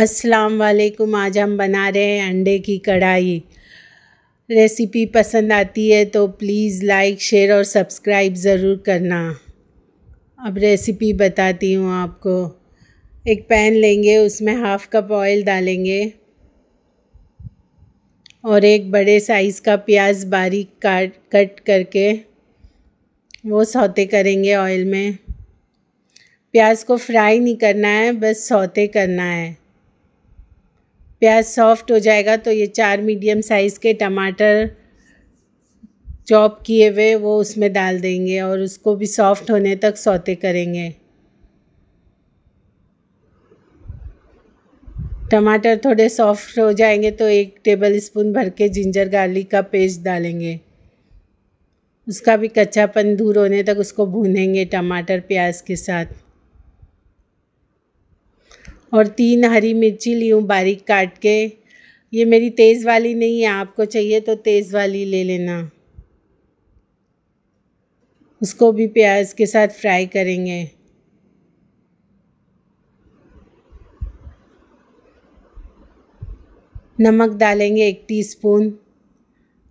अस्सलाम वालेकुम आज हम बना रहे हैं अंडे की कढ़ाई रेसिपी पसंद आती है तो प्लीज़ लाइक शेयर और सब्सक्राइब ज़रूर करना अब रेसिपी बताती हूँ आपको एक पैन लेंगे उसमें हाफ़ कप ऑयल डालेंगे और एक बड़े साइज़ का प्याज बारीक काट कट करके वो सौते करेंगे ऑयल में प्याज को फ्राई नहीं करना है बस सौते करना है प्याज सॉफ्ट हो जाएगा तो ये चार मीडियम साइज़ के टमाटर चॉप किए हुए वो उसमें डाल देंगे और उसको भी सॉफ्ट होने तक सौते करेंगे टमाटर थोड़े सॉफ्ट हो जाएंगे तो एक टेबल स्पून भर के जिंजर गार्लिक का पेस्ट डालेंगे उसका भी कच्चापन दूर होने तक उसको भूनेंगे टमाटर प्याज के साथ और तीन हरी मिर्ची ली हूँ बारीक काट के ये मेरी तेज़ वाली नहीं है आपको चाहिए तो तेज़ वाली ले लेना उसको भी प्याज के साथ फ्राई करेंगे नमक डालेंगे एक टीस्पून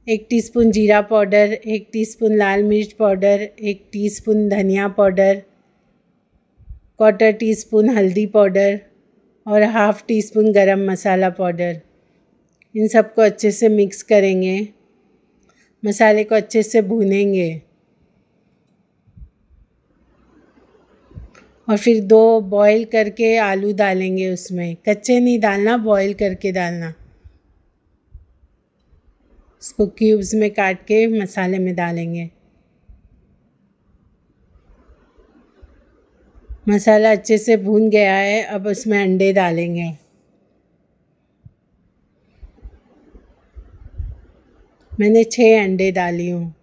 एक टीस्पून जीरा पाउडर एक टीस्पून लाल मिर्च पाउडर एक टीस्पून धनिया पाउडर क्वार्टर टीस्पून हल्दी पाउडर और half teaspoon garam masala powder इन सबको अच्छे से मिक्स करेंगे मसाले को अच्छे से भूनेंगे और फिर दो बॉईल करके आलू डालेंगे उसमें कच्चे नहीं डालना बॉईल करके डालना उसको क्यूब्स में काट के मसाले में डालेंगे मसाला अच्छे से भून गया है अब उसमें अंडे डालेंगे मैंने छः अंडे डाली हूँ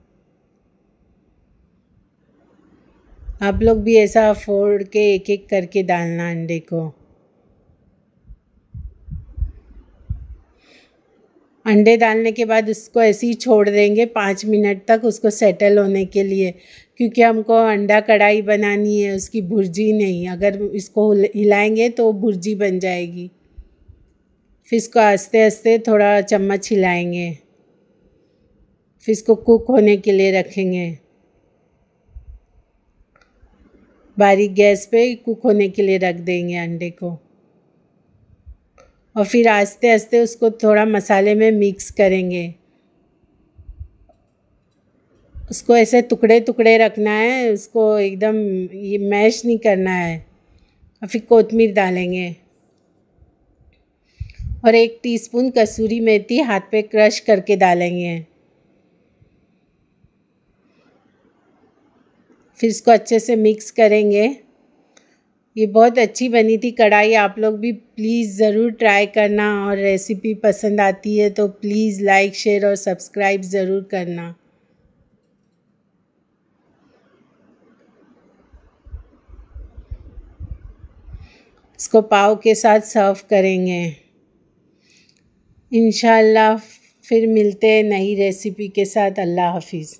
आप लोग भी ऐसा फोड़ के एक एक करके डालना अंडे को अंडे डालने के बाद उसको ऐसे ही छोड़ देंगे पाँच मिनट तक उसको सेटल होने के लिए क्योंकि हमको अंडा कढ़ाई बनानी है उसकी भुर्जी नहीं अगर इसको हिलाएंगे तो भुर्जी बन जाएगी फिर इसको आस्ते आस्ते थोड़ा चम्मच हिलाएंगे फिर इसको कुक होने के लिए रखेंगे बारीक गैस पे कुक होने के लिए रख देंगे अंडे को और फिर आस्ते आस्ते उसको थोड़ा मसाले में मिक्स करेंगे उसको ऐसे टुकड़े टुकड़े रखना है उसको एकदम ये मैश नहीं करना है और फिर कोतमीर डालेंगे और एक टीस्पून कसूरी मेथी हाथ पे क्रश करके डालेंगे फिर इसको अच्छे से मिक्स करेंगे ये बहुत अच्छी बनी थी कढ़ाई आप लोग भी प्लीज़ ज़रूर ट्राई करना और रेसिपी पसंद आती है तो प्लीज़ लाइक शेयर और सब्सक्राइब ज़रूर करना इसको पाव के साथ सर्व करेंगे इन फिर मिलते हैं नई रेसिपी के साथ अल्लाह हाफिज़